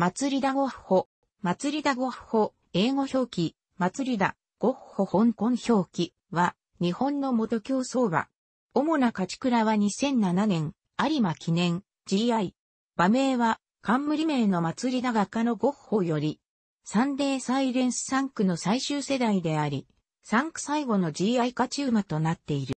祭りだゴッホ、祭りだゴッホ、英語表記、祭りだ、ゴッホ香港表記は、日本の元競争馬。主な勝ち倉は2007年、有馬記念、GI。馬名は、冠名の祭りだ画家のゴッホより、サンデーサイレンス3区の最終世代であり、3区最後の GI 勝ち馬となっている。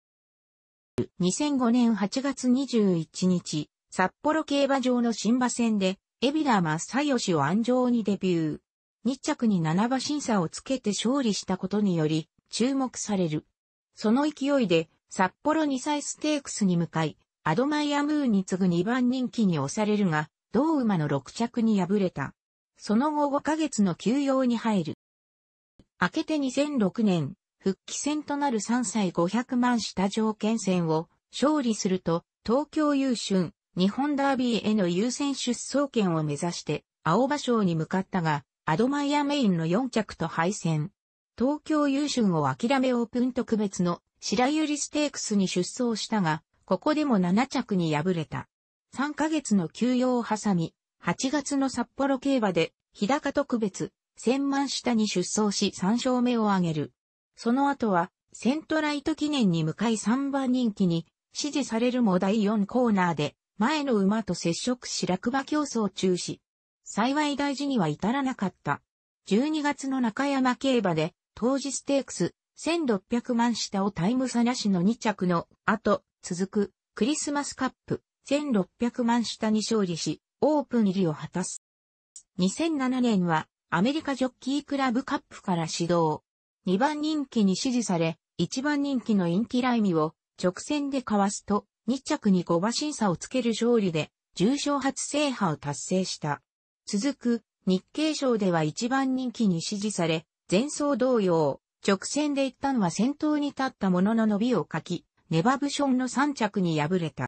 2005年8月21日、札幌競馬場の新馬戦で、海老サ正義を安城にデビュー。日着に七馬審査をつけて勝利したことにより、注目される。その勢いで、札幌2歳ステークスに向かい、アドマイアムーに次ぐ2番人気に押されるが、同馬の6着に敗れた。その後5ヶ月の休養に入る。明けて2006年、復帰戦となる3歳500万下条件戦を勝利すると、東京優春、日本ダービーへの優先出走権を目指して青葉賞に向かったが、アドマイアメインの4着と敗戦。東京優秀を諦めオープン特別の白百合ステークスに出走したが、ここでも7着に敗れた。3ヶ月の休養を挟み、8月の札幌競馬で日高特別、千万下に出走し3勝目を挙げる。その後は、セントライト記念に向かい3番人気に、支持されるも第4コーナーで、前の馬と接触し落馬競争中止。幸い大事には至らなかった。12月の中山競馬で、当時ステークス、1600万下をタイム差なしの2着の後、続く、クリスマスカップ、1600万下に勝利し、オープン入りを果たす。2007年は、アメリカジョッキークラブカップから始動。2番人気に支持され、1番人気のインティライミを直線でかわすと、2着に5馬審査をつける勝利で、重賞初制覇を達成した。続く、日経賞では一番人気に支持され、前走同様、直線で一旦は先頭に立ったものの伸びを欠き、ネバブションの3着に敗れた。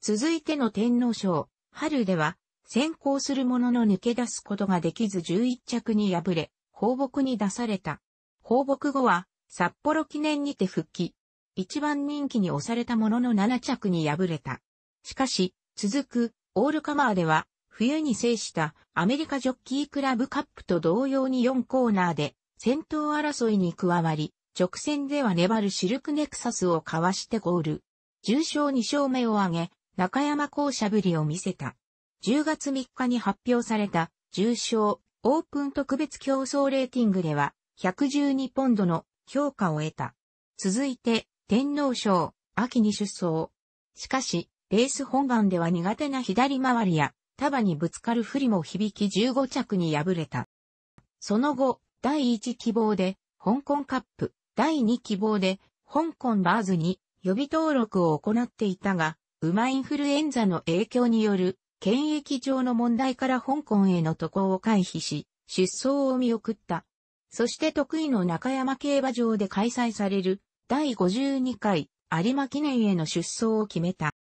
続いての天皇賞、春では、先行するものの抜け出すことができず11着に敗れ、放牧に出された。放牧後は、札幌記念にて復帰、一番人気に押されたものの7着に敗れた。しかし、続く、オールカマーでは、冬に制したアメリカジョッキークラブカップと同様に4コーナーで戦闘争いに加わり、直線では粘るシルクネクサスをかわしてゴール。重賞2勝目を挙げ、中山校舎ぶりを見せた。10月3日に発表された重賞オープン特別競争レーティングでは112ポンドの評価を得た。続いて天皇賞、秋に出走。しかし、レース本番では苦手な左回りや、束にぶつかる不利も響き15着に敗れた。その後、第1希望で、香港カップ、第2希望で、香港バーズに予備登録を行っていたが、馬インフルエンザの影響による、検疫上の問題から香港への渡航を回避し、出走を見送った。そして得意の中山競馬場で開催される第52回有馬記念への出走を決めた。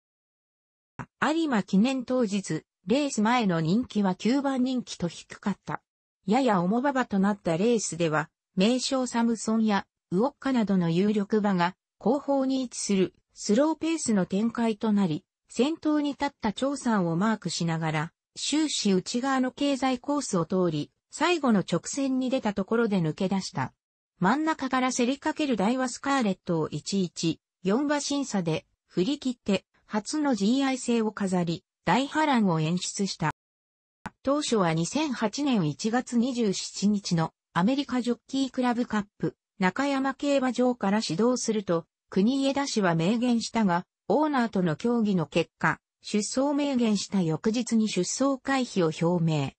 有馬記念当日、レース前の人気は9番人気と低かった。やや重馬場となったレースでは、名称サムソンやウオッカなどの有力馬が後方に位置するスローペースの展開となり、先頭に立った張さんをマークしながら、終始内側の経済コースを通り、最後の直線に出たところで抜け出した。真ん中から競りかけるダイワスカーレットを114馬審査で振り切って初の GI 制を飾り、大波乱を演出した。当初は2008年1月27日のアメリカジョッキークラブカップ中山競馬場から指導すると国枝氏は明言したが、オーナーとの協議の結果、出走明言した翌日に出走回避を表明。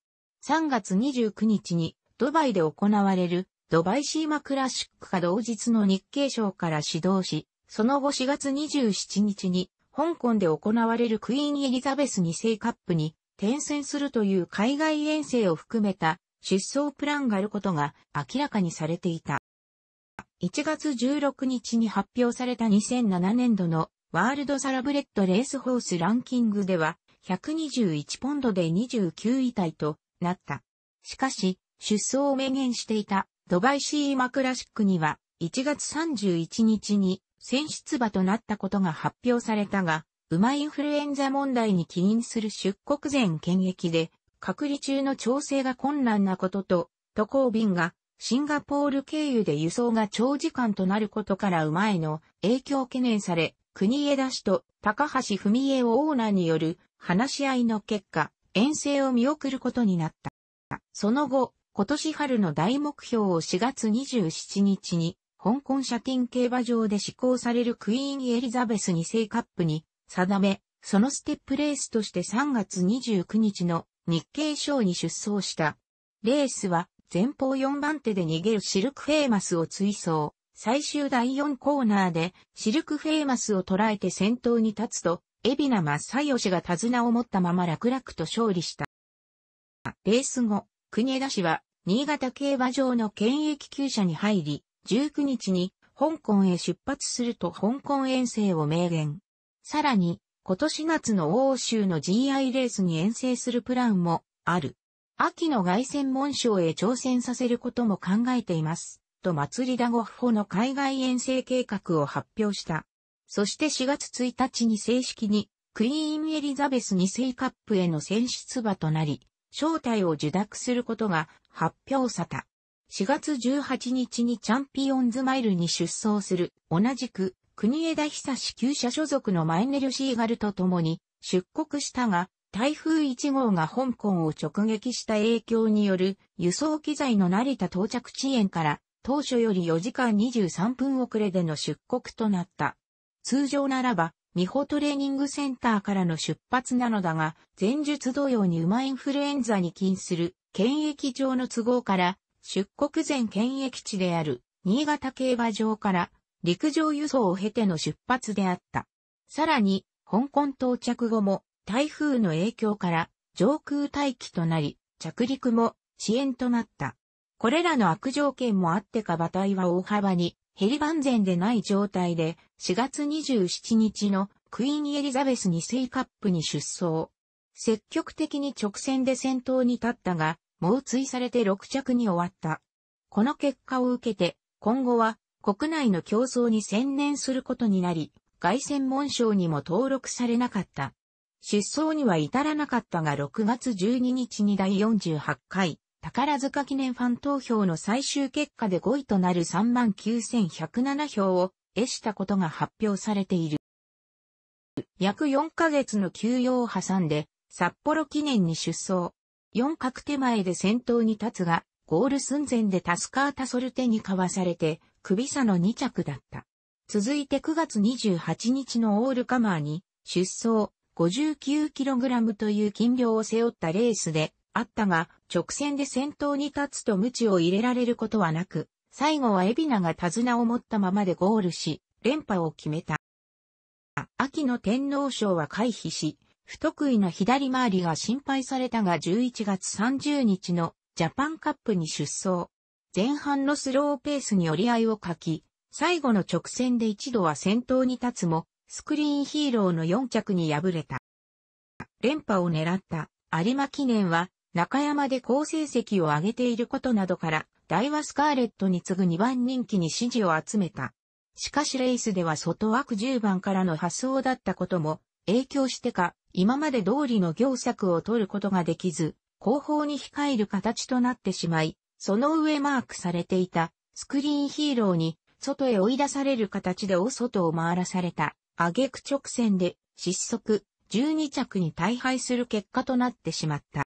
3月29日にドバイで行われるドバイシーマクラシックか同日の日経賞から指導し、その後4月27日に香港で行われるクイーンエリザベス2世カップに転戦するという海外遠征を含めた出走プランがあることが明らかにされていた。1月16日に発表された2007年度のワールドサラブレッドレースホースランキングでは121ポンドで29位タイとなった。しかし、出走を明言していたドバイシーマクラシックには1月31日に選出馬となったことが発表されたが、馬インフルエンザ問題に起因する出国前検疫で隔離中の調整が困難なことと、渡航便がシンガポール経由で輸送が長時間となることから馬への影響懸念され、国枝氏と高橋文江オーナーによる話し合いの結果、遠征を見送ることになった。その後、今年春の大目標を4月27日に、香港社ャン競馬場で施行されるクイーンエリザベス2世カップに定め、そのステップレースとして3月29日の日経賞に出走した。レースは前方4番手で逃げるシルクフェーマスを追走。最終第4コーナーでシルクフェーマスを捉えて先頭に立つと、エビナ正義が手綱を持ったまま楽々と勝利した。レース後、国枝氏は、新潟競馬場の県営気球車に入り、19日に香港へ出発すると香港遠征を明言。さらに、今年夏の欧州の GI レースに遠征するプランもある。秋の外戦門賞へ挑戦させることも考えています。と祭りだごふほの海外遠征計画を発表した。そして4月1日に正式にクイーンエリザベス2世カップへの選出馬となり、招待を受諾することが発表された。4月18日にチャンピオンズマイルに出走する、同じく、国枝久志旧社所属のマイネル・シーガルと共に出国したが、台風1号が香港を直撃した影響による輸送機材の成田到着遅延から当初より4時間23分遅れでの出国となった。通常ならば美穂トレーニングセンターからの出発なのだが、前述同様に馬インフルエンザに起因する検疫上の都合から、出国前検疫地である新潟競馬場から陸上輸送を経ての出発であった。さらに、香港到着後も台風の影響から上空待機となり、着陸も支援となった。これらの悪条件もあってか馬体は大幅にヘリ万全でない状態で4月27日のクイーンエリザベス2世カップに出走。積極的に直線で先頭に立ったが、猛追されて6着に終わった。この結果を受けて、今後は国内の競争に専念することになり、外戦門賞にも登録されなかった。出走には至らなかったが6月12日に第48回宝塚記念ファン投票の最終結果で5位となる39,107票を得したことが発表されている。約4ヶ月の休養を挟んで、札幌記念に出走。四角手前で先頭に立つが、ゴール寸前でタスカータソルテにかわされて、首差の2着だった。続いて9月28日のオールカマーに、出走 59kg という金量を背負ったレースであったが、直線で先頭に立つと無知を入れられることはなく、最後はエビナが手綱を持ったままでゴールし、連覇を決めた。秋の天皇賞は回避し、不得意な左回りが心配されたが11月30日のジャパンカップに出走。前半のスローペースに折り合いを書き、最後の直線で一度は先頭に立つも、スクリーンヒーローの4着に敗れた。連覇を狙った有馬記念は中山で好成績を上げていることなどからダイワスカーレットに次ぐ2番人気に支持を集めた。しかしレースでは外枠10番からの発想だったことも影響してか、今まで通りの行策を取ることができず、後方に控える形となってしまい、その上マークされていたスクリーンヒーローに外へ追い出される形でお外を回らされた、挙句直線で失速、12着に大敗する結果となってしまった。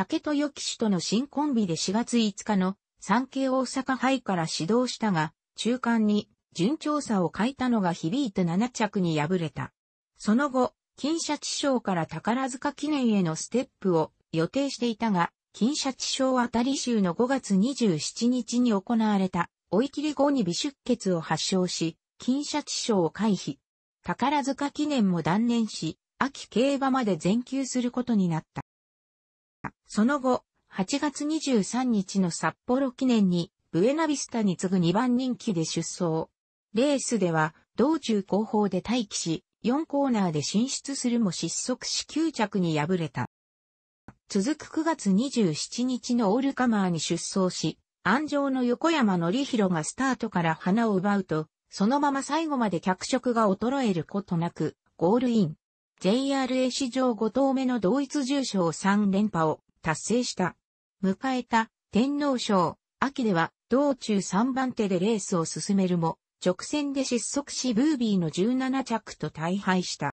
竹豊騎手との新コンビで4月5日の産経大阪杯から指導したが、中間に順調さを欠いたのが響いて7着に敗れた。その後、金社地チ賞から宝塚記念へのステップを予定していたが、金社地チ賞あたり週の5月27日に行われた追い切り後に微出血を発症し、金社地チ賞を回避。宝塚記念も断念し、秋競馬まで全休することになった。その後、8月23日の札幌記念に、ブエナビスタに次ぐ2番人気で出走。レースでは、道中後方で待機し、4コーナーで進出するも失速し9着に敗れた。続く9月27日のオールカマーに出走し、安城の横山則ろがスタートから花を奪うと、そのまま最後まで脚色が衰えることなく、ゴールイン。JRA 史上5投目の同一重賞3連覇を達成した。迎えた天皇賞、秋では道中3番手でレースを進めるも、直線で失速しブービーの17着と大敗した。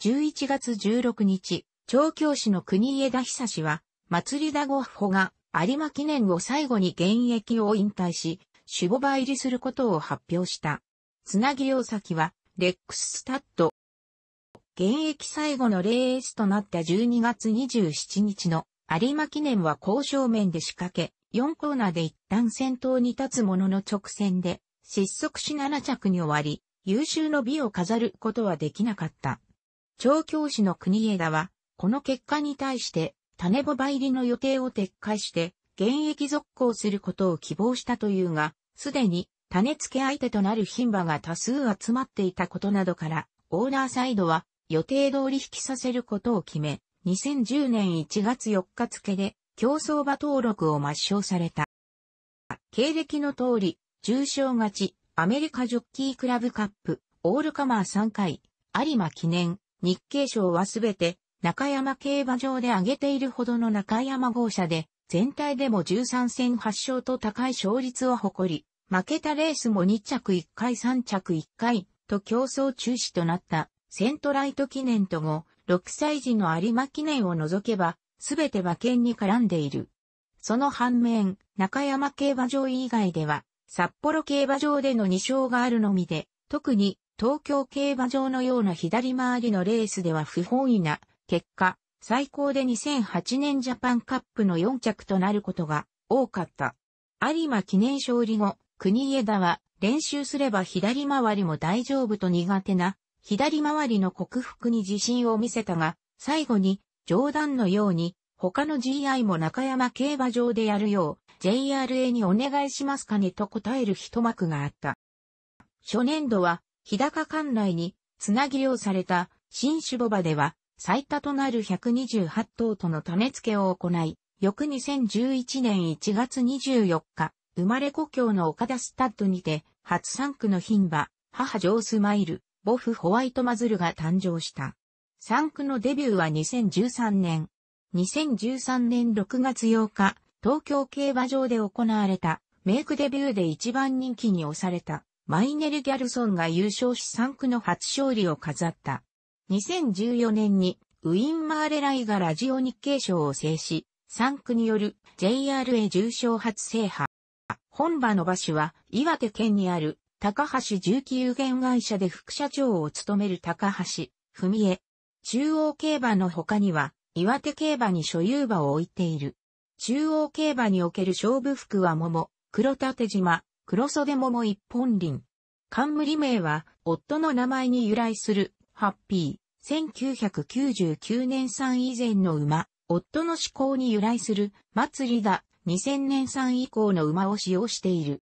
11月16日、調教師の国枝久志は、祭りだゴッホが有馬記念を最後に現役を引退し、守護場入りすることを発表した。つなぎ大崎は、レックススタッド、現役最後のレースとなった12月27日の有馬記念は交渉面で仕掛け、4コーナーで一旦先頭に立つものの直線で失速し7着に終わり、優秀の美を飾ることはできなかった。調教師の国枝は、この結果に対して、種ボバ入りの予定を撤回して、現役続行することを希望したというが、すでに種付け相手となる牝馬が多数集まっていたことなどから、オーナーサイドは予定通り引きさせることを決め、2010年1月4日付で競走馬登録を抹消された。経歴の通り、重賞勝ち、アメリカジョッキークラブカップ、オールカマー3回、有馬記念、日経賞はすべて、中山競馬場で挙げているほどの中山号車で、全体でも13戦8勝と高い勝率を誇り、負けたレースも2着1回3着1回と競争中止となった。セントライト記念と後、6歳児の有馬記念を除けば、すべて馬券に絡んでいる。その反面、中山競馬場以外では、札幌競馬場での2勝があるのみで、特に東京競馬場のような左回りのレースでは不本意な結果、最高で2008年ジャパンカップの4着となることが多かった。有馬記念勝利後、国枝は練習すれば左回りも大丈夫と苦手な左回りの克服に自信を見せたが、最後に、冗談のように、他の GI も中山競馬場でやるよう、JRA にお願いしますかねと答える一幕があった。初年度は、日高館内に、つなぎ漁された、新種ボバでは、最多となる128頭との種付けを行い、翌2011年1月24日、生まれ故郷の岡田スタッドにて、初産区の牝馬、母ジョースマイル、ボフ・ホワイトマズルが誕生した。ン区のデビューは2013年。2013年6月8日、東京競馬場で行われた、メイクデビューで一番人気に押された、マイネル・ギャルソンが優勝しン区の初勝利を飾った。2014年に、ウィン・マーレライがラジオ日経賞を制し、ン区による JRA 重賞初制覇。本場の場所は岩手県にある高橋重機有限会社で副社長を務める高橋、文江。中央競馬の他には、岩手競馬に所有馬を置いている。中央競馬における勝負服は桃、黒縦島、黒袖桃一本輪。冠名は、夫の名前に由来する、ハッピー。1999年産以前の馬、夫の思考に由来する、祭りだ、2000年産以降の馬を使用している。